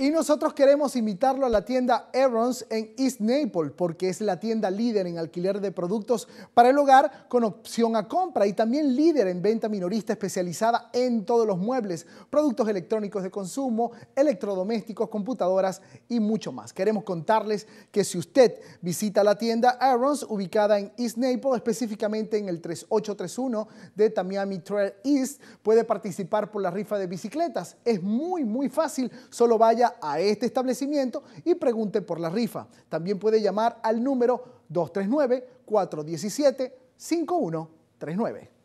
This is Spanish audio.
Y nosotros queremos invitarlo a la tienda Aarons en East Naples porque es la tienda líder en alquiler de productos para el hogar con opción a compra y también líder en venta minorista especializada en todos los muebles, productos electrónicos de consumo, electrodomésticos, computadoras y mucho más. Queremos contarles que si usted visita la tienda Aarons ubicada en East Naples, específicamente en el 3831 de Tamiami Trail East, puede participar por la rifa de bicicletas. Es muy, muy fácil. Solo vaya a este establecimiento y pregunte por la rifa. También puede llamar al número 239-417-5139.